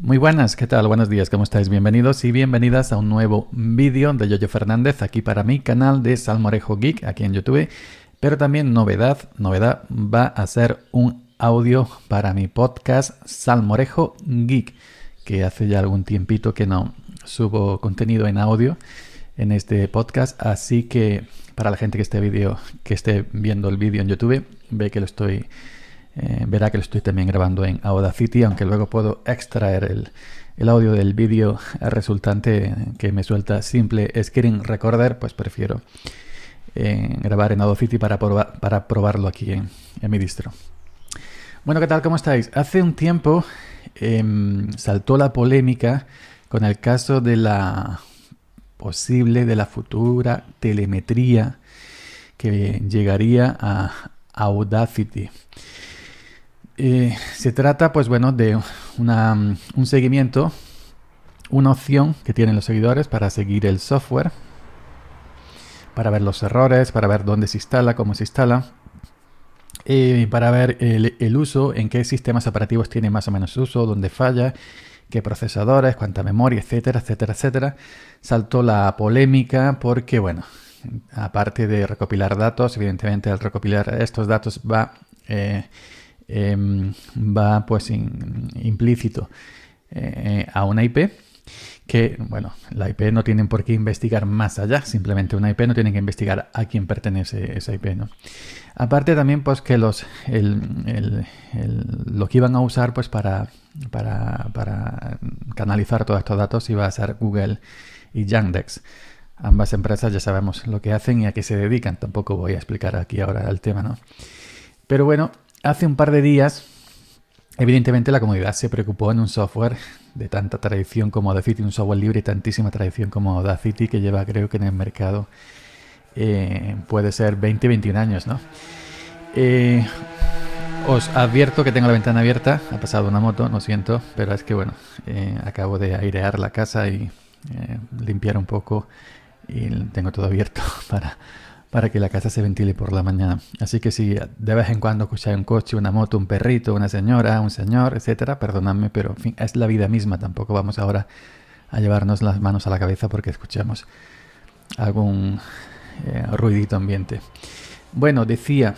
Muy buenas, ¿qué tal? Buenos días, ¿cómo estáis? Bienvenidos y bienvenidas a un nuevo vídeo de Yoyo Fernández aquí para mi canal de Salmorejo Geek aquí en YouTube. Pero también novedad, novedad va a ser un audio para mi podcast Salmorejo Geek, que hace ya algún tiempito que no subo contenido en audio en este podcast, así que para la gente que esté, video, que esté viendo el vídeo en YouTube, ve que lo estoy eh, verá que lo estoy también grabando en Audacity, aunque luego puedo extraer el, audio del vídeo resultante que me suelta simple Screen Recorder, pues prefiero eh, grabar en Audacity para, para probarlo aquí en, mi distro. Bueno, ¿qué tal? ¿Cómo estáis? Hace un tiempo em, saltó la polémica con el caso de la posible, de la futura telemetría que llegaría a Audacity. Eh, se trata, pues bueno, de mm, un seguimiento, una opción que tienen los seguidores para seguir el software, para ver los errores, para ver dónde se instala, cómo se instala, eh, para ver el, uso, en qué sistemas operativos tiene más o menos uso, dónde falla, qué procesadores, cuánta memoria, etcétera, etcétera, etcétera. Saltó la polémica porque, bueno, aparte de recopilar datos, evidentemente al recopilar estos datos va... Eh, Em, va pues implícito eh, a una IP que, bueno, la IP no tienen por qué investigar más allá, simplemente una IP no tienen que investigar a quién pertenece esa IP, ¿no? Aparte también, pues que los, lo que iban a usar, pues para, para, canalizar todos estos datos iba a ser Google y Yandex. Ambas empresas ya sabemos lo que hacen y a qué se dedican, tampoco voy a explicar aquí ahora el tema, ¿no? Pero bueno, Hace un par de días, evidentemente la comunidad se preocupó en un software de tanta tradición como Audacity, un software libre y tantísima tradición como Audacity que lleva creo que en el mercado eh, puede ser 20, 21 años, ¿no? Eh, os advierto que tengo la ventana abierta, ha pasado una moto, lo siento, pero es que bueno, eh, acabo de airear la casa y limpiar un poco y tengo todo abierto para para que la casa se ventile por la mañana. Así que si de vez en cuando escucháis un coche, una moto, un perrito, una señora, un señor, etcétera, perdonadme, pero en fin, es la vida misma. Tampoco vamos ahora a llevarnos las manos a la cabeza porque escuchamos algún eh, ruidito ambiente. Bueno, decía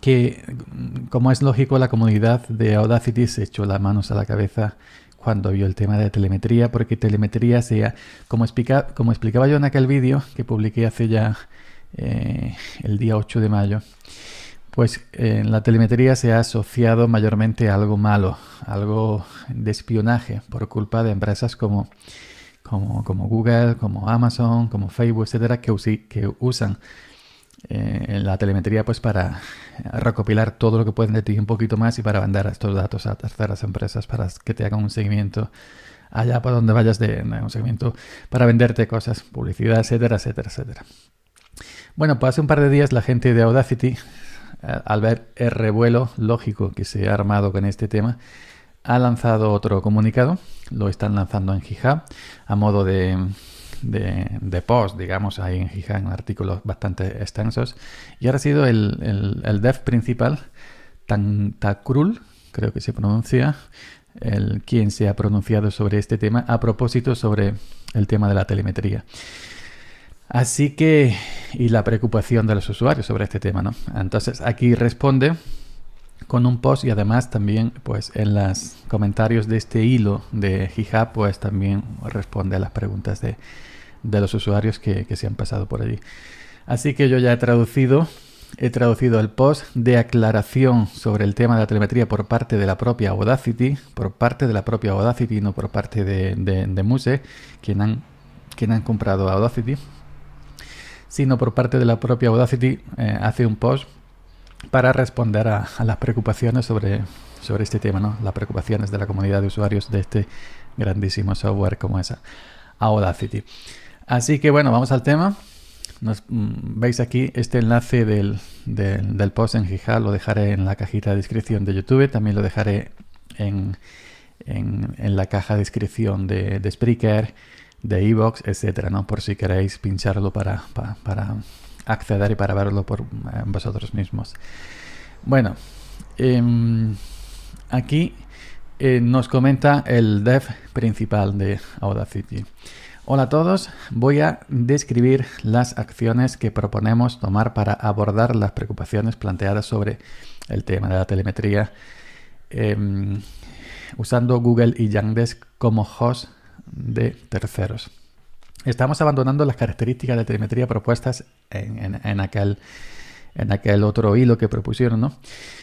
que mm, como es lógico la comunidad de Audacity se echó las manos a la cabeza cuando vio el tema de telemetría, porque telemetría sea, como, como explicaba yo en aquel vídeo que publiqué hace ya eh, el día 8 de mayo, pues en la telemetría se ha asociado mayormente a algo malo, algo de espionaje por culpa de empresas como, como, Google, como Amazon, como Facebook, etcétera, que, usan eh, la telemetría pues para recopilar todo lo que pueden de ti un poquito más y para mandar estos datos a terceras empresas para que te hagan un seguimiento allá por donde vayas de un seguimiento para venderte cosas, publicidad, etcétera, etcétera, etcétera. Bueno, pues hace un par de días la gente de Audacity, al ver el revuelo lógico que se ha armado con este tema, ha lanzado otro comunicado, lo están lanzando en GitHub a modo de, post, digamos, ahí en GitHub, artículos bastante extensos. Y ahora ha sido el, el, dev principal, Tantacrul, creo que se pronuncia, el, quien se ha pronunciado sobre este tema a propósito sobre el tema de la telemetría. Así que, y la preocupación de los usuarios sobre este tema, ¿no? Entonces, aquí responde con un post y además también, pues, en los comentarios de este hilo de GitHub, pues, también responde a las preguntas de, los usuarios que, se han pasado por allí. Así que yo ya he traducido he traducido el post de aclaración sobre el tema de la telemetría por parte de la propia Audacity, por parte de la propia Audacity, no por parte de, Muse, quien han, quien han comprado Audacity sino por parte de la propia Audacity, eh, hace un post para responder a, las preocupaciones sobre, sobre este tema, ¿no? las preocupaciones de la comunidad de usuarios de este grandísimo software como esa, Audacity. Así que bueno, vamos al tema. Mm, veis aquí este enlace del, post en GitHub, lo dejaré en la cajita de descripción de YouTube, también lo dejaré en, la caja de descripción de, de Spreaker de Evox, etcétera, ¿no? Por si queréis pincharlo para, para, acceder y para verlo por vosotros mismos. Bueno, em, aquí eh, nos comenta el dev principal de Audacity. Hola a todos, voy a describir las acciones que proponemos tomar para abordar las preocupaciones planteadas sobre el tema de la telemetría em, usando Google y Yandex como host de terceros. Estamos abandonando las características de telemetría propuestas en, aquel en aquel otro hilo que propusieron, ¿no?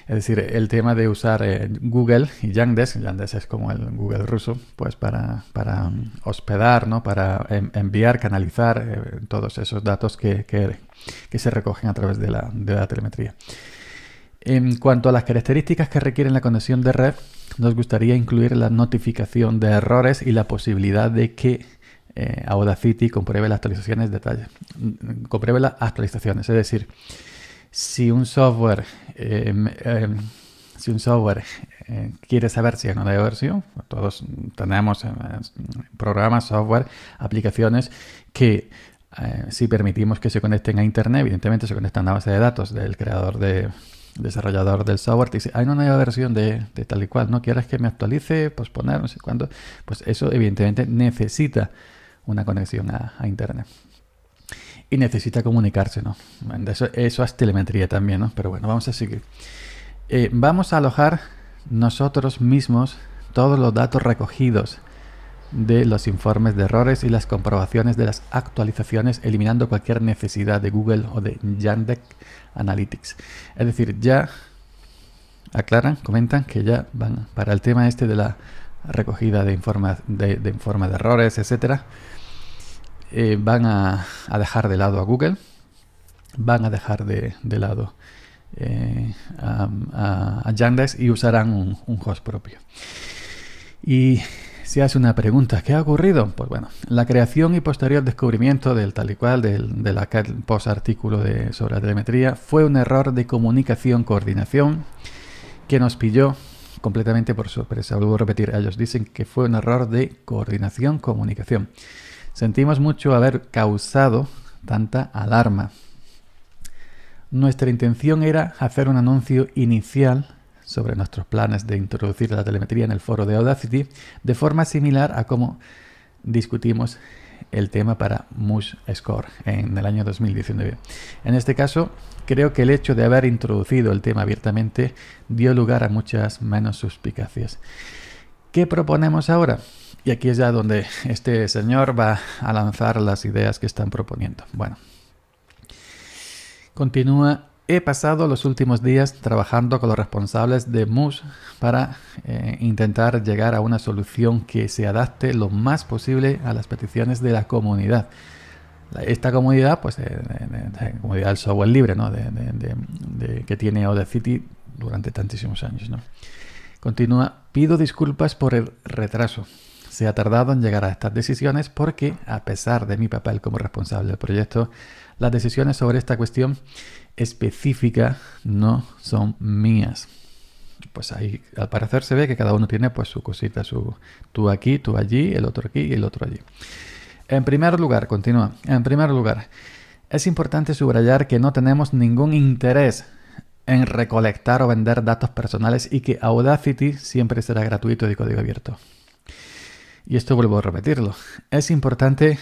Es decir, el tema de usar eh, Google y Yandex, Yandex es como el Google ruso, pues para, para um, hospedar, ¿no? Para enviar, canalizar eh, todos esos datos que, que, se recogen a través de la telemetría. En cuanto a las características que requieren la conexión de red, nos gustaría incluir la notificación de errores y la posibilidad de que eh, Audacity compruebe las actualizaciones detalles, mm, compruebe las actualizaciones. Es decir, si un software, em, em, si un software eh, quiere saber si hay una nueva versión, todos tenemos eh, programas, software, aplicaciones que si permitimos que se conecten a Internet, evidentemente se conectan a la base de datos del creador de, desarrollador del software te dice, hay una nueva versión de, tal y cual, ¿no? ¿Quieres que me actualice, posponer, no sé cuándo Pues eso evidentemente necesita una conexión a, Internet. Y necesita comunicarse, ¿no? eso, eso es telemetría también, ¿no? Pero bueno, vamos a seguir. Eh, vamos a alojar nosotros mismos todos los datos recogidos de los informes de errores y las comprobaciones de las actualizaciones, eliminando cualquier necesidad de Google o de Yandex Analytics. Es decir, ya aclaran, comentan que ya van para el tema este de la recogida de informes de, de, de errores, etcétera, eh, van a, dejar de lado a Google, van a dejar de, de lado eh, a, Yandex y usarán un, un host propio. Y si hace una pregunta, ¿qué ha ocurrido? Pues bueno, la creación y posterior descubrimiento del tal y cual, del, del post artículo de, sobre la telemetría, fue un error de comunicación-coordinación que nos pilló completamente por sorpresa. Vuelvo a repetir, ellos dicen que fue un error de coordinación-comunicación. Sentimos mucho haber causado tanta alarma. Nuestra intención era hacer un anuncio inicial sobre nuestros planes de introducir la telemetría en el foro de Audacity, de forma similar a cómo discutimos el tema para Mush Score en el año 2019. En este caso, creo que el hecho de haber introducido el tema abiertamente dio lugar a muchas menos suspicacias. ¿Qué proponemos ahora? Y aquí es ya donde este señor va a lanzar las ideas que están proponiendo. Bueno, continúa He pasado los últimos días trabajando con los responsables de MUS para eh, intentar llegar a una solución que se adapte lo más posible a las peticiones de la comunidad. Esta comunidad, pues, eh, comunidad del software libre, ¿no? de, que tiene City durante tantísimos años, Continúa, pido disculpas por el retraso. Se ha tardado en llegar a estas decisiones porque, a pesar de mi papel como responsable del proyecto, las decisiones sobre esta cuestión específica no son mías. Pues ahí al parecer se ve que cada uno tiene pues su cosita, su tú aquí, tú allí, el otro aquí y el otro allí. En primer lugar, continúa. En primer lugar, es importante subrayar que no tenemos ningún interés en recolectar o vender datos personales y que Audacity siempre será gratuito y de código abierto. Y esto vuelvo a repetirlo. Es importante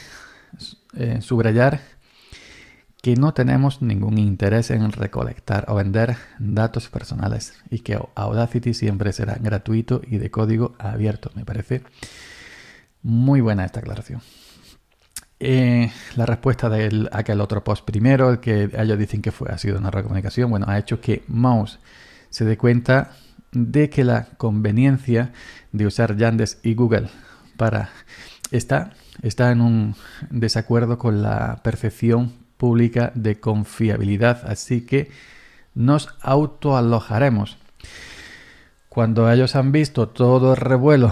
eh, subrayar que no tenemos ningún interés en recolectar o vender datos personales y que Audacity siempre será gratuito y de código abierto. Me parece muy buena esta aclaración. Eh, la respuesta de aquel otro post primero, el que ellos dicen que fue, ha sido una recomendación bueno, ha hecho que Mouse se dé cuenta de que la conveniencia de usar Yandex y Google para está, está en un desacuerdo con la percepción pública de confiabilidad, así que nos autoalojaremos. Cuando ellos han visto todo el revuelo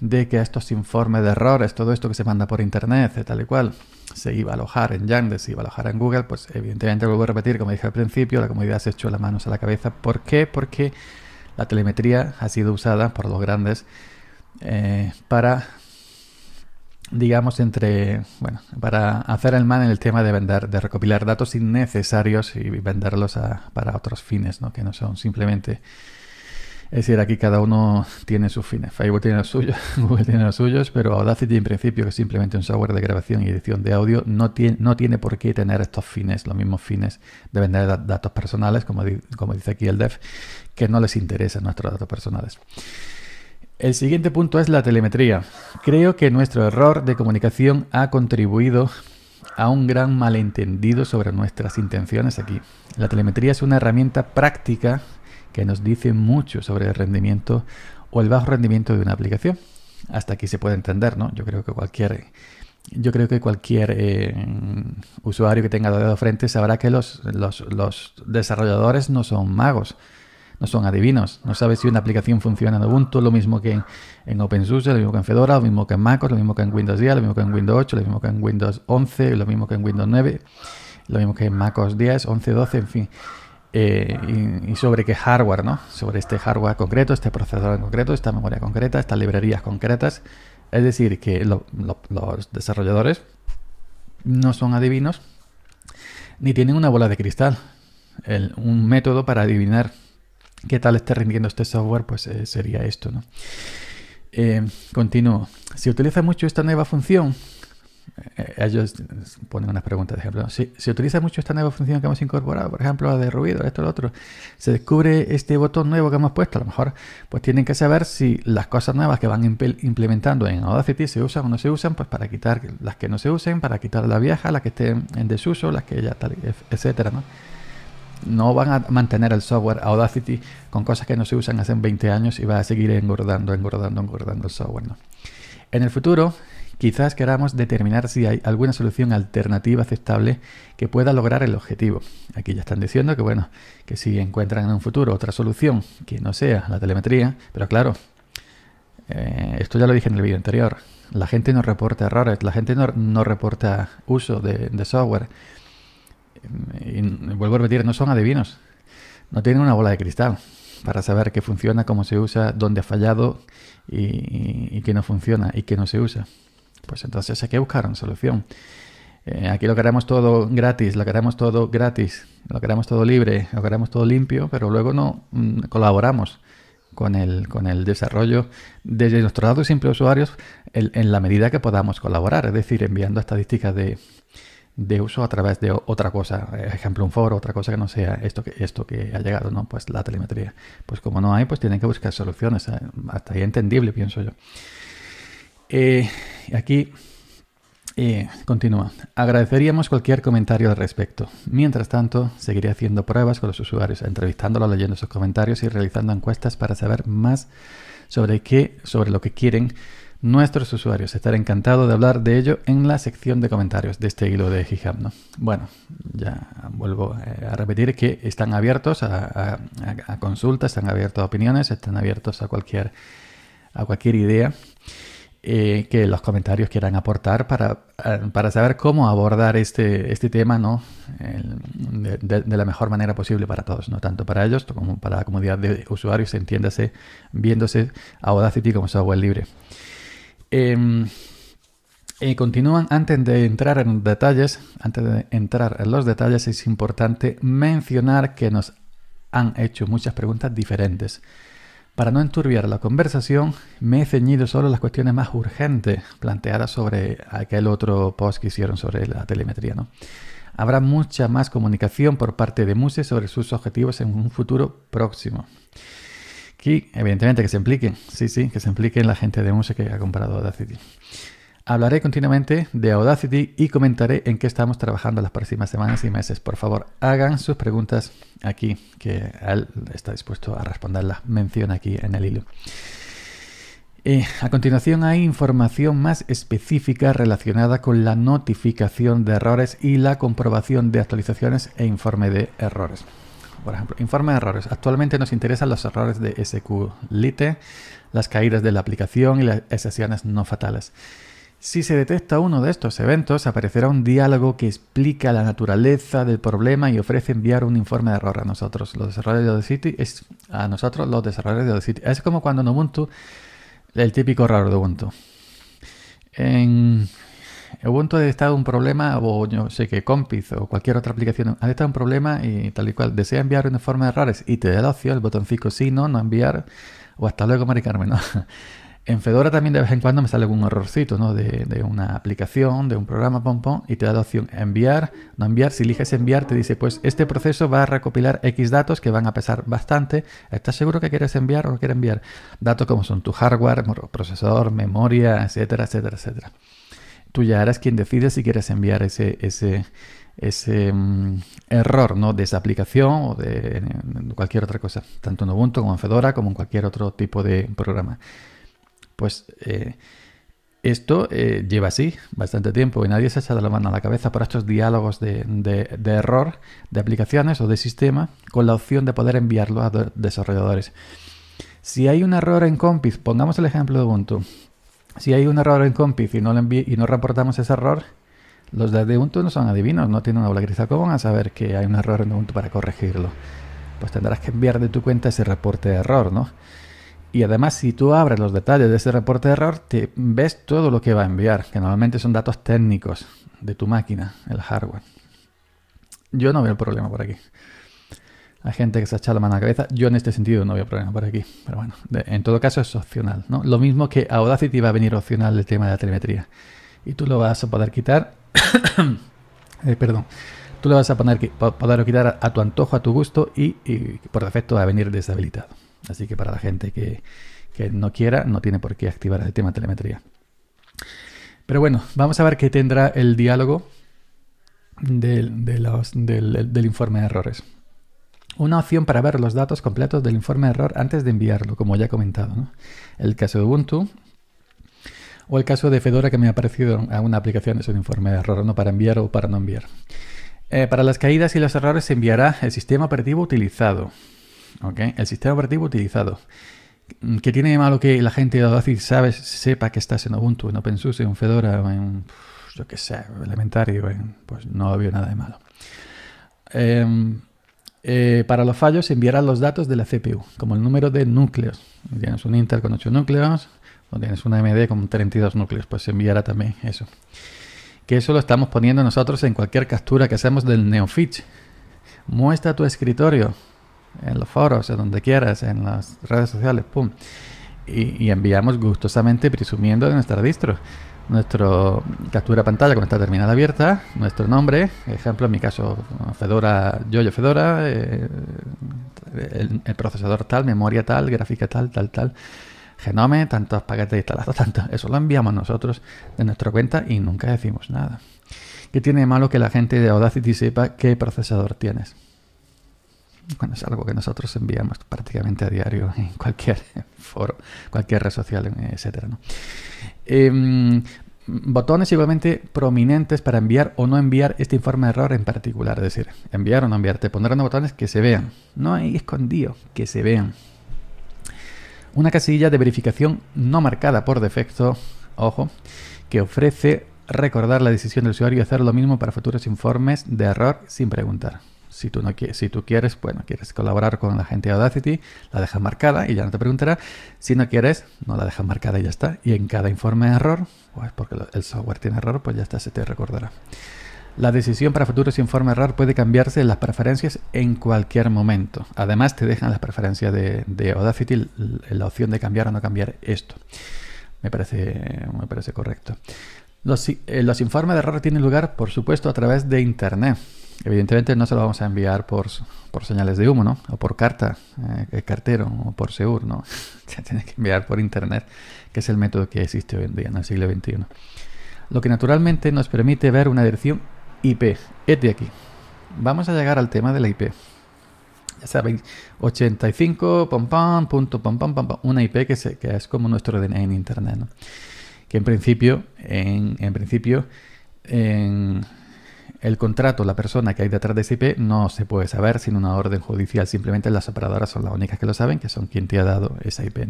de que estos informes de errores, todo esto que se manda por internet, eh, tal y cual, se iba a alojar en Yandex, se iba a alojar en Google, pues evidentemente vuelvo a repetir, como dije al principio, la comunidad se echó las manos a la cabeza. ¿Por qué? Porque la telemetría ha sido usada por los grandes eh, para digamos, entre, bueno, para hacer el mal en el tema de vender, de recopilar datos innecesarios y venderlos a, para otros fines, ¿no? Que no son simplemente... Es decir, aquí cada uno tiene sus fines. Facebook tiene los suyos, Google tiene los suyos, pero Audacity en principio, que es simplemente un software de grabación y edición de audio, no tiene, no tiene por qué tener estos fines, los mismos fines de vender datos personales, como, como dice aquí el Dev que no les interesan nuestros datos personales. El siguiente punto es la telemetría. Creo que nuestro error de comunicación ha contribuido a un gran malentendido sobre nuestras intenciones aquí. La telemetría es una herramienta práctica que nos dice mucho sobre el rendimiento o el bajo rendimiento de una aplicación. Hasta aquí se puede entender, ¿no? Yo creo que cualquier, yo creo que cualquier eh, usuario que tenga dedo frente sabrá que los desarrolladores no son magos no son adivinos. No sabes si una aplicación funciona en Ubuntu, lo mismo que en, OpenSUSE, lo mismo que en Fedora, lo mismo que en MacOS, lo mismo que en Windows 10, lo mismo que en Windows 8, lo mismo que en Windows 11, lo mismo que en Windows 9, lo mismo que en MacOS 10, 11, 12, en fin. Eh, y, sobre qué hardware, ¿no? Sobre este hardware concreto, este procesador en concreto, esta memoria concreta, estas librerías concretas. Es decir, que los desarrolladores no son adivinos ni tienen una bola de cristal, un método para adivinar qué tal esté rindiendo este software, pues eh, sería esto, ¿no? Eh, continúo. Si utiliza mucho esta nueva función, eh, ellos ponen unas preguntas de ejemplo. Si, si, utiliza mucho esta nueva función que hemos incorporado, por ejemplo, la de ruido, esto, lo otro, se descubre este botón nuevo que hemos puesto, a lo mejor pues tienen que saber si las cosas nuevas que van implementando en Audacity se usan o no se usan, pues para quitar las que no se usen, para quitar la vieja, las que estén en desuso, las que ya tal, etcétera, ¿no? No van a mantener el software Audacity con cosas que no se usan hace 20 años y va a seguir engordando, engordando, engordando el software. En el futuro, quizás queramos determinar si hay alguna solución alternativa aceptable que pueda lograr el objetivo. Aquí ya están diciendo que, bueno, que si encuentran en un futuro otra solución que no sea la telemetría, pero claro, eh, esto ya lo dije en el vídeo anterior, la gente no reporta errores, la gente no, reporta uso de, de software y vuelvo a repetir, no son adivinos. No tienen una bola de cristal para saber qué funciona, cómo se usa, dónde ha fallado y, qué no funciona y qué no se usa. Pues entonces hay que buscar una solución. Eh, aquí lo queremos todo gratis, lo queremos todo gratis, lo queremos todo libre, lo queremos todo limpio, pero luego no mm, colaboramos con el, con el desarrollo desde nuestros datos simples usuarios en la medida que podamos colaborar, es decir, enviando estadísticas de, de uso a través de otra cosa, eh, ejemplo un foro, otra cosa que no sea esto que, esto que ha llegado, ¿no? Pues la telemetría. Pues como no hay, pues tienen que buscar soluciones. Eh, hasta ahí entendible, pienso yo. Eh, aquí continúa. Agradeceríamos cualquier comentario al respecto. Mientras tanto, seguiré haciendo pruebas con los usuarios, entrevistándolos, leyendo sus comentarios y realizando encuestas para saber más sobre qué, sobre lo que quieren nuestros usuarios. Estaré encantado de hablar de ello en la sección de comentarios de este hilo de GitHub. ¿no? Bueno, ya vuelvo eh, a repetir que están abiertos a, consultas, están abiertos a opiniones, están abiertos a cualquier, a cualquier idea. Eh, que los comentarios quieran aportar para, eh, saber cómo abordar este, este tema ¿no? de, la mejor manera posible para todos, no tanto para ellos como para la comunidad de usuarios, entiéndase, viéndose a Audacity como software libre. Em, y continúan, antes de entrar en detalles, antes de entrar en los detalles, es importante mencionar que nos han hecho muchas preguntas diferentes. Para no enturbiar la conversación, me he ceñido solo las cuestiones más urgentes planteadas sobre aquel otro post que hicieron sobre la telemetría. Habrá mucha más comunicación por parte de MUSE sobre sus objetivos en un futuro próximo. Aquí, evidentemente, que se impliquen. Sí, sí, que se impliquen la gente de música que ha comprado Audacity. Hablaré continuamente de Audacity y comentaré en qué estamos trabajando las próximas semanas y meses. Por favor, hagan sus preguntas aquí, que él está dispuesto a responderlas. Mención aquí en el hilo. Eh, a continuación hay información más específica relacionada con la notificación de errores y la comprobación de actualizaciones e informe de errores por ejemplo, informe de errores. Actualmente nos interesan los errores de SQLite, las caídas de la aplicación y las excepciones no fatales. Si se detecta uno de estos eventos, aparecerá un diálogo que explica la naturaleza del problema y ofrece enviar un informe de error a nosotros, los desarrolladores de City. es a nosotros los desarrolladores de Audacity. Es como cuando en Ubuntu, el típico error de Ubuntu. En Ubuntu ha detectado un problema, o yo sé que Compiz o cualquier otra aplicación ha detectado un problema y tal y cual desea enviar una forma de errores y te da la opción, el botoncito sí, no, no enviar, o hasta luego, maricarme. ¿no? En Fedora también de vez en cuando me sale algún errorcito, ¿no? De, una aplicación, de un programa, pom, y te da la opción enviar, no enviar. Si eliges enviar, te dice, pues este proceso va a recopilar X datos que van a pesar bastante. ¿Estás seguro que quieres enviar o no quieres enviar? Datos como son tu hardware, procesador, memoria, etcétera, etcétera, etcétera tú ya eres quien decide si quieres enviar ese, ese, ese mm, error ¿no? de esa aplicación o de, cualquier otra cosa, tanto en Ubuntu como en Fedora, como en cualquier otro tipo de programa. Pues eh, esto eh, lleva así bastante tiempo y nadie se ha echado la mano a la cabeza para estos diálogos de, de error de aplicaciones o de sistema con la opción de poder enviarlo a desarrolladores. Si hay un error en Compiz, pongamos el ejemplo de Ubuntu, si hay un error en Compiz y no, y no reportamos ese error, los de Ubuntu no son adivinos, no tienen una bola cristal. ¿Cómo a saber que hay un error en Ubuntu para corregirlo? Pues tendrás que enviar de tu cuenta ese reporte de error, ¿no? Y además, si tú abres los detalles de ese reporte de error, te ves todo lo que va a enviar, que normalmente son datos técnicos de tu máquina, el hardware. Yo no veo el problema por aquí. Hay gente que se ha echado la mano a la cabeza. Yo en este sentido no veo problema por aquí. Pero bueno, en todo caso es opcional. ¿no? Lo mismo que Audacity va a venir opcional el tema de la telemetría. Y tú lo vas a poder quitar. Eh, perdón. Tú lo vas a poner, poder quitar a, tu antojo, a tu gusto y, por defecto va a venir deshabilitado. Así que para la gente que, no quiera, no tiene por qué activar el tema de telemetría. Pero bueno, vamos a ver qué tendrá el diálogo del informe de errores una opción para ver los datos completos del informe de error antes de enviarlo, como ya he comentado. El caso de Ubuntu o el caso de Fedora que me ha parecido a una aplicación, es un informe de error, no para enviar o para no enviar. Eh, para las caídas y los errores se enviará el sistema operativo utilizado. El sistema operativo utilizado. que tiene de malo que la gente de Audacity sepa que estás en Ubuntu, en OpenSUSE, en Fedora, en, yo qué sé, Elementario? pues no había nada de malo. Em, eh, para los fallos se enviará los datos de la CPU, como el número de núcleos. Tienes un Intel con 8 núcleos, o tienes una AMD con 32 núcleos, pues se enviará también eso. Que eso lo estamos poniendo nosotros en cualquier captura que hacemos del NeoFitch. Muestra tu escritorio en los foros, en donde quieras, en las redes sociales, pum. Y, y enviamos gustosamente presumiendo de nuestra distro nuestro captura pantalla con está terminada abierta, nuestro nombre, ejemplo en mi caso Fedora, Yoyo Fedora, eh, el, procesador tal, memoria tal, gráfica tal, tal, tal, genome, tantos paquetes instalados, tanto, eso lo enviamos nosotros de nuestra cuenta y nunca decimos nada. ¿Qué tiene de malo que la gente de Audacity sepa qué procesador tienes? bueno, es algo que nosotros enviamos prácticamente a diario en cualquier foro, cualquier red social, etc. Em, botones igualmente prominentes para enviar o no enviar este informe de error en particular, es decir, enviar o no enviar. Te pondrán botones que se vean, no hay escondido, que se vean. Una casilla de verificación no marcada por defecto, ojo, que ofrece recordar la decisión del usuario y hacer lo mismo para futuros informes de error sin preguntar. Si tú, no, si tú quieres, bueno, quieres colaborar con la gente de Audacity, la dejas marcada y ya no te preguntará. Si no quieres, no la dejas marcada y ya está. Y en cada informe de error, pues porque el software tiene error, pues ya está, se te recordará. La decisión para futuros informes de error puede cambiarse en las preferencias en cualquier momento. Además, te dejan las preferencias de, Audacity la opción de cambiar o no cambiar esto. Me parece, me parece correcto. los eh, informes de error tienen lugar, por supuesto, a través de Internet. Evidentemente no se lo vamos a enviar por, señales de humo, ¿no? O por carta, eh, cartero, o por seguro, ¿no? se tiene que enviar por internet, que es el método que existe hoy en día, en el siglo XXI. Lo que naturalmente nos permite ver una dirección IP. Es de aquí. Vamos a llegar al tema de la IP. Ya saben, 85, pom, pam, punto, pam, pam, pom, una IP que, que, es como nuestro DNA en internet, ¿no? Que en principio, en, en principio, en el contrato, la persona que hay detrás de esa IP, no se puede saber sin una orden judicial. Simplemente las operadoras son las únicas que lo saben, que son quien te ha dado esa IP.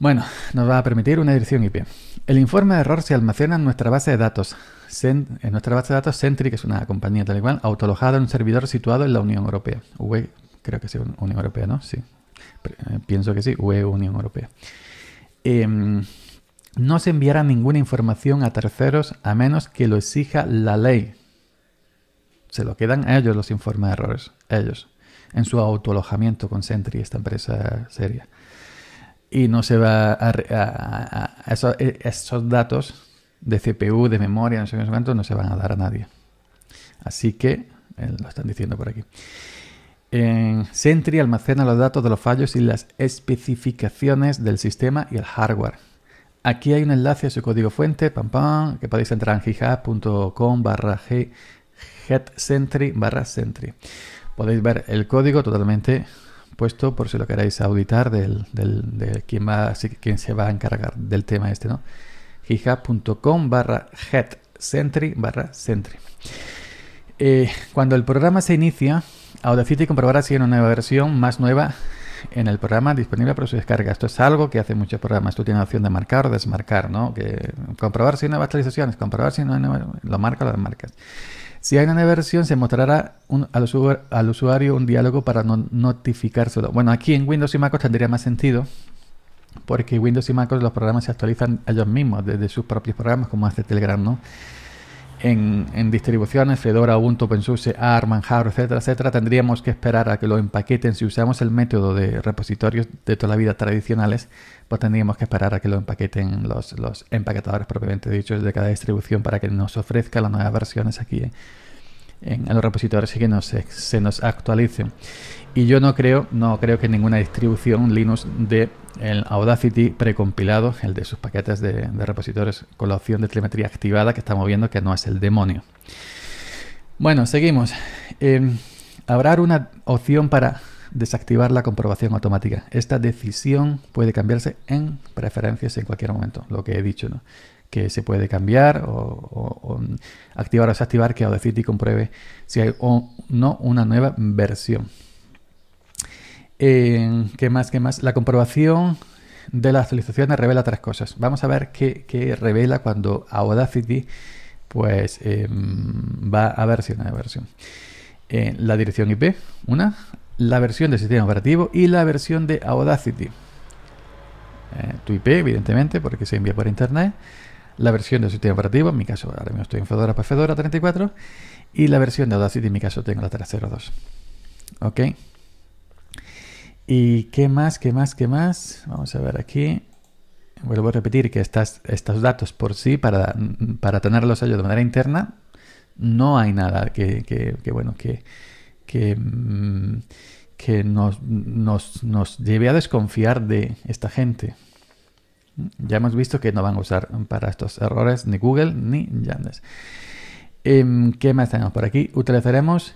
Bueno, nos va a permitir una dirección IP. El informe de error se almacena en nuestra base de datos. en nuestra base de datos, Centric, que es una compañía tal y cual, autolojada en un servidor situado en la Unión Europea. UE, creo que es Unión Europea, ¿no? Sí. Eh, pienso que sí, UE, Unión Europea. Em, no se enviará ninguna información a terceros a menos que lo exija la ley. Se lo quedan a ellos los informes de errores, ellos, en su autoalojamiento con Sentry, esta empresa seria. Y no se va a, e, esos, datos de CPU, de memoria, no sé momento, no se van a dar a nadie. Así que, eh, lo están diciendo por aquí. Sentry almacena los datos de los fallos y las especificaciones del sistema y el hardware Aquí hay un enlace a su código fuente, pam, pam, que podéis entrar en github.com barra headcentry barra sentry. Podéis ver el código totalmente puesto por si lo queréis auditar del, de quién, va, quién se va a encargar del tema este, ¿no? github.com barra headcentry barra sentry. Eh, cuando el programa se inicia, Audacity comprobará si hay una nueva versión más nueva en el programa disponible para su descarga. Esto es algo que hace muchos programas. Tú tienes la opción de marcar o desmarcar, ¿no? Que comprobar si hay nuevas actualizaciones, comprobar si no hay lo marca o lo desmarcas. Si hay una nueva versión, se mostrará al, usuario, un diálogo para no notificárselo. Bueno, aquí en Windows y MacOS tendría más sentido, porque Windows y MacOS los programas se actualizan ellos mismos, desde sus propios programas, como hace Telegram, ¿no? en, distribuciones, Fedora, Ubuntu, OpenSUSE, ARM, Manjaro, etcétera, etcétera, tendríamos que esperar a que lo empaqueten. Si usamos el método de repositorios de toda la vida tradicionales, pues tendríamos que esperar a que lo empaqueten los, los empaquetadores propiamente dichos de cada distribución para que nos ofrezca las nuevas versiones aquí en, los repositorios y que nos, se, nos actualicen. Y yo no creo, no creo que ninguna distribución Linux de el Audacity precompilado, el de sus paquetes de, repositorios con la opción de telemetría activada que estamos viendo que no es el demonio. Bueno, seguimos. Em, habrá una opción para desactivar la comprobación automática. Esta decisión puede cambiarse en preferencias en cualquier momento, lo que he dicho, que se puede cambiar o, o activar o desactivar que Audacity compruebe si hay o no una nueva versión. ¿Qué más? ¿Qué más? La comprobación de las actualizaciones revela tres cosas. Vamos a ver qué, revela cuando Audacity pues, em, va a versión a eh, versión. la dirección IP, una, la versión del sistema operativo y la versión de Audacity. Eh, tu IP, evidentemente, porque se envía por internet. La versión del sistema operativo, en mi caso ahora mismo estoy en Fedora para Fedora 34. Y la versión de Audacity, en mi caso tengo la 302. ¿Ok? ¿Y qué más? ¿Qué más? ¿Qué más? Vamos a ver aquí. Vuelvo a repetir que estos datos por sí, para, para tenerlos ellos de manera interna, no hay nada que, bueno, que, que, mm, nos, lleve a desconfiar de esta gente. Ya hemos visto que no van a usar para estos errores ni Google ni Yandex. Em, ¿Qué más tenemos por aquí? Utilizaremos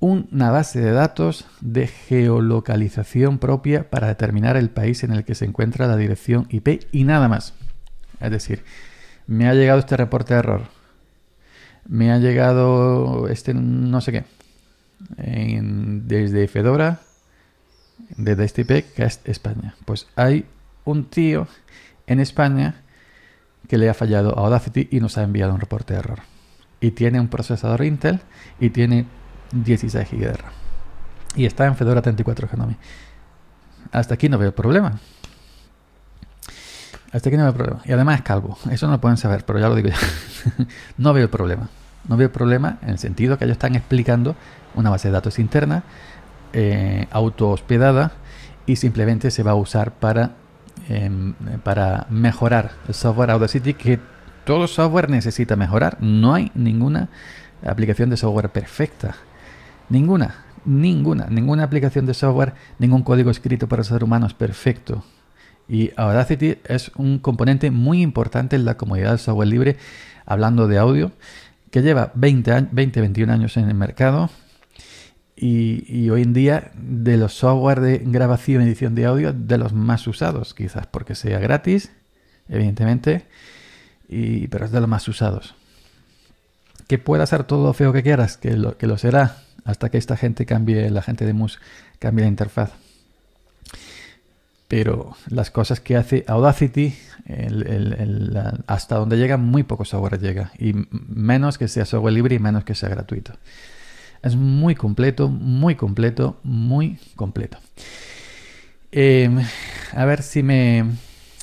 una base de datos de geolocalización propia para determinar el país en el que se encuentra la dirección IP y nada más. Es decir, me ha llegado este reporte de error, me ha llegado este no sé qué, desde Fedora, desde este IP, que es España. Pues hay un tío en España que le ha fallado a Audacity y nos ha enviado un reporte de error. Y tiene un procesador Intel y tiene 16 GB de RAM. Y está en Fedora 34 Genome. Hasta aquí no veo problema. Hasta aquí no veo problema. Y además es calvo. Eso no lo pueden saber, pero ya lo digo no veo problema. No veo problema en el sentido que ellos están explicando una base de datos interna, eh, auto hospedada, y simplemente se va a usar para, em, para mejorar el software Audacity que todo software necesita mejorar. No hay ninguna aplicación de software perfecta. Ninguna, ninguna, ninguna aplicación de software, ningún código escrito para ser humano es perfecto. Y Audacity es un componente muy importante en la comunidad del software libre, hablando de audio, que lleva 20, 21 años en el mercado. Y, hoy en día, de los software de grabación y edición de audio, de los más usados, quizás porque sea gratis, evidentemente, y, pero es de los más usados. Que pueda ser todo feo que quieras, que lo, que lo será, hasta que esta gente cambie, la gente de Moose cambie la interfaz. Pero las cosas que hace Audacity, hasta donde llega, muy poco software llega. Y menos que sea software libre y menos que sea gratuito. Es muy completo, muy completo, muy completo. Em, a ver si me,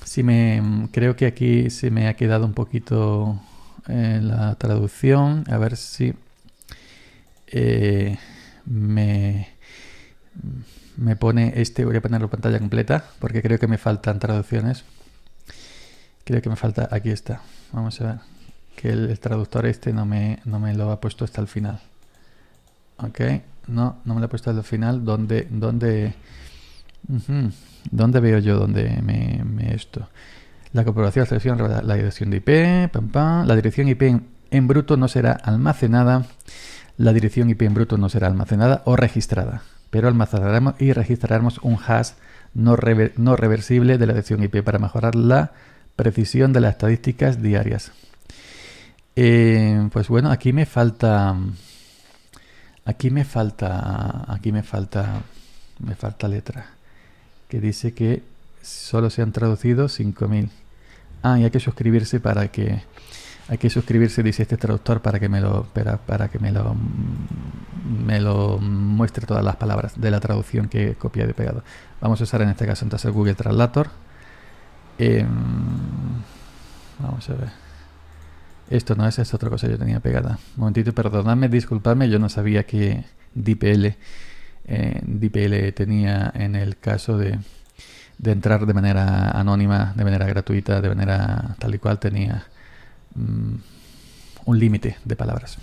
si me. Creo que aquí se me ha quedado un poquito eh, la traducción. A ver si eh, me, me pone este, voy a ponerlo pantalla completa porque creo que me faltan traducciones. Creo que me falta, aquí está, vamos a ver, que el, traductor este no me, no me lo ha puesto hasta el final. Ok, no, no me lo ha puesto hasta el final, donde, donde, ¿Dónde veo yo donde me, esto? La comprobación, la, la dirección de IP, pam, pam. la dirección IP en bruto no será almacenada la dirección IP en bruto no será almacenada o registrada, pero almacenaremos y registraremos un hash no, no reversible de la dirección IP para mejorar la precisión de las estadísticas diarias. Eh, pues bueno, aquí me falta. Aquí me falta. Aquí me falta. Me falta letra. Que dice que solo se han traducido 5000. Ah, y hay que suscribirse para que. Hay que suscribirse, dice este traductor, para que me lo, para, que me lo, me lo muestre todas las palabras de la traducción que copia de y pegado. Vamos a usar en este caso entonces el Google Translator. Em, vamos a ver. Esto no es, es otra cosa que yo tenía pegada. Un momentito, perdonadme, disculpadme, yo no sabía que DPL, eh, DPL tenía en el caso de, de entrar de manera anónima, de manera gratuita, de manera tal y cual tenía Mm, un límite de palabras.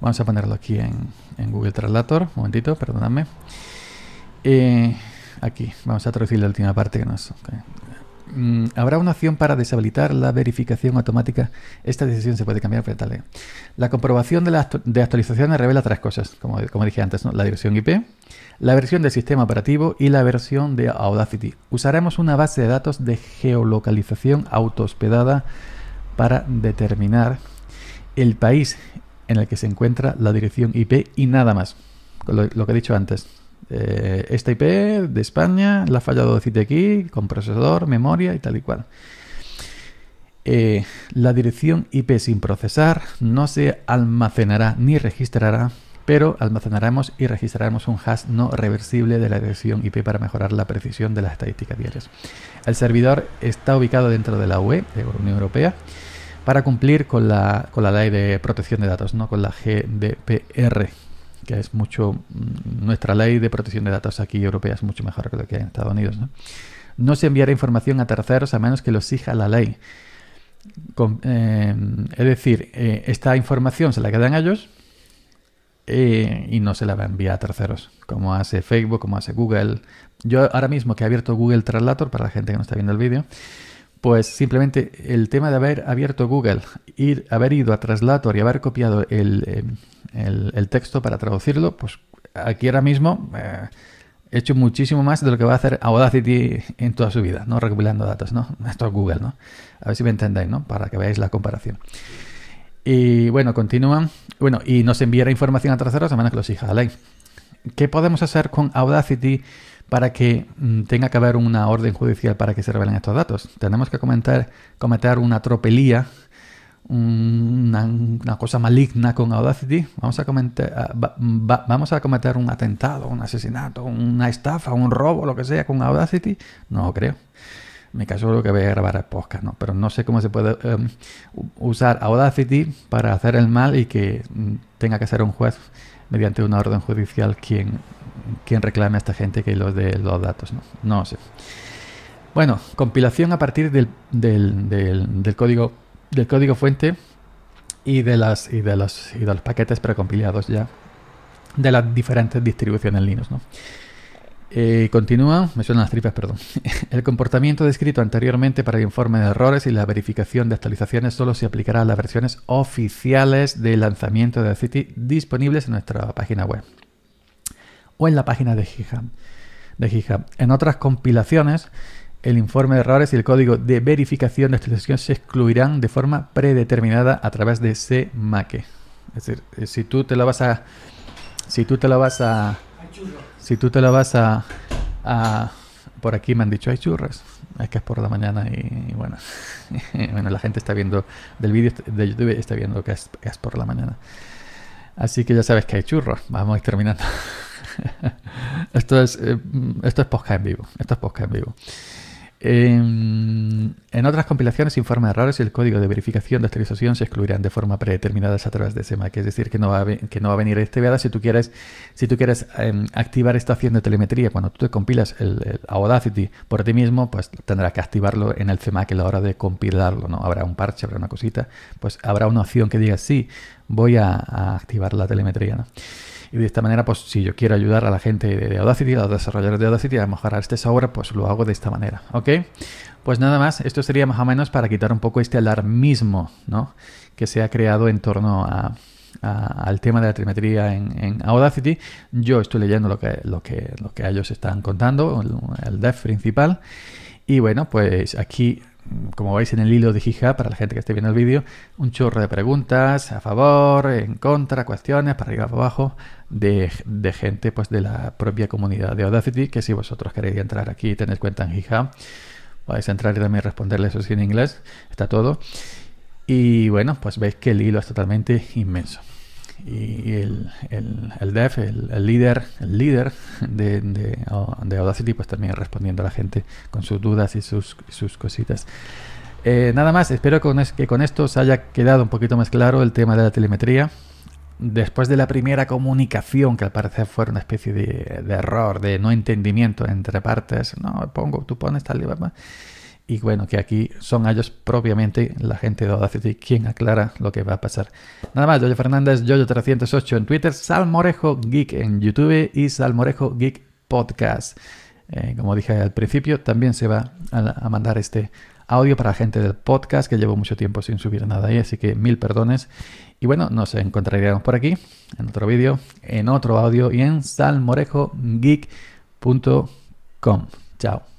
Vamos a ponerlo aquí en, Google Translator. Un momentito, perdonadme. Eh, aquí, vamos a traducir la última parte que nos... Mm, Habrá una opción para deshabilitar la verificación automática. Esta decisión se puede cambiar, pero La comprobación de, actualizaciones revela tres cosas, como, dije antes, la dirección IP, la versión del sistema operativo y la versión de Audacity. Usaremos una base de datos de geolocalización auto hospedada para determinar el país en el que se encuentra la dirección IP y nada más. Lo, que he dicho antes. Eh, esta IP de España la ha fallado decirte aquí, con procesador, memoria y tal y cual. Eh, la dirección IP sin procesar no se almacenará ni registrará pero almacenaremos y registraremos un hash no reversible de la dirección IP para mejorar la precisión de las estadísticas diarias. El servidor está ubicado dentro de la UE, de la Unión Europea, para cumplir con la, con la ley de protección de datos, no con la GDPR, que es mucho. Mm, nuestra ley de protección de datos aquí europea es mucho mejor que lo que hay en Estados Unidos. No, se enviará información a terceros a menos que lo exija la ley. Eh, es decir, eh, esta información se la quedan a ellos eh, y no se la va a enviar a terceros, como hace Facebook, como hace Google. Yo ahora mismo que he abierto Google Translator, para la gente que no está viendo el vídeo, pues simplemente el tema de haber abierto Google, ir, haber ido a Translator y haber copiado el, eh, texto para traducirlo, pues aquí ahora mismo eh, he hecho muchísimo más de lo que va a hacer Audacity en toda su vida, ¿no? Recopilando datos, ¿no? Esto es Google, ¿no? A ver si me entendéis, ¿no? Para que veáis la comparación. Y bueno, continúan. Bueno, y nos enviará información a terceros a menos que los exija la ley. ¿Qué podemos hacer con Audacity para que mm, tenga que haber una orden judicial para que se revelen estos datos? Tenemos que cometer una tropelía, una, cosa maligna con Audacity. Vamos a, ah, vamos a cometer un atentado, un asesinato, una estafa, un robo, lo que sea con Audacity. No creo me caso lo que voy a grabar el podcast, ¿no? Pero no sé cómo se puede em, usar Audacity para hacer el mal y que mm, tenga que ser un juez mediante una orden judicial quien, quien reclame a esta gente que los dé los datos, ¿no? sé. Bueno, compilación a partir del, código del código fuente y de las y de los y de los paquetes precompilados ya de las diferentes distribuciones Linux, ¿no? Eh, continúa, me suenan las tripas, perdón. El comportamiento descrito anteriormente para el informe de errores y la verificación de actualizaciones solo se aplicará a las versiones oficiales de lanzamiento de City disponibles en nuestra página web o en la página de GitHub. En otras compilaciones, el informe de errores y el código de verificación de actualización se excluirán de forma predeterminada a través de CMake. Es decir, eh, si tú te lo vas a. Si tú te lo vas a si tú te la vas a, por aquí me han dicho hay churros, es que es por la mañana y, bueno bueno la gente está viendo del vídeo de YouTube está viendo que es, por la mañana así que ya sabes que hay churros vamos a ir terminando esto es eh, esto es podcast en vivo esto es podcast en vivo en, em, en, otras compilaciones, informes errores y el código de verificación de actualización se excluirán de forma predeterminada a través de SMAC. Es decir, que no va a, que no va a venir este si tú quieres, si tú quieres em, activar esta opción de telemetría cuando tú te compilas el, Audacity por ti mismo, pues tendrás que activarlo en el CMAC a la hora de compilarlo. ¿no? Habrá un parche, habrá una cosita, pues habrá una opción que diga sí, voy a, a activar la telemetría. ¿no? Y de esta manera, pues si yo quiero ayudar a la gente de Audacity, a los desarrolladores de Audacity a mejorar este software, pues lo hago de esta manera, ¿ok? Pues nada más, esto sería más o menos para quitar un poco este alarmismo, ¿no? Que se ha creado en torno al tema de la trimetría en, Audacity. Yo estoy leyendo lo que, lo que, lo que ellos están contando, el, el dev principal. Y bueno, pues aquí como veis en el hilo de Jija, para la gente que esté viendo el vídeo, un chorro de preguntas a favor, en contra, cuestiones, para arriba, para abajo, de, gente pues, de la propia comunidad de Audacity, que si vosotros queréis entrar aquí y tenéis cuenta en Jija, podéis entrar y también responderle eso en inglés, está todo. Y bueno, pues veis que el hilo es totalmente inmenso y, el, el, el, dev, el, líder, el líder de, de, Audacity, pues también respondiendo a la gente con sus dudas y sus, sus cositas. Eh, nada más, espero con que con esto os haya quedado un poquito más claro el tema de la telemetría. Después de la primera comunicación, que al parecer fue una especie de, error, de no entendimiento entre partes, no, pongo, tú pones tal y y bueno, que aquí son ellos propiamente la gente de Audacity quien aclara lo que va a pasar. Nada más, Yoyo Fernández, Yoyo308 en Twitter, Salmorejo Geek en YouTube y Salmorejo Geek Podcast. Eh, como dije al principio, también se va a, mandar este audio para la gente del podcast, que llevo mucho tiempo sin subir nada ahí, así que mil perdones. Y bueno, nos encontraremos por aquí, en otro vídeo, en otro audio y en salmorejogeek.com. Chao.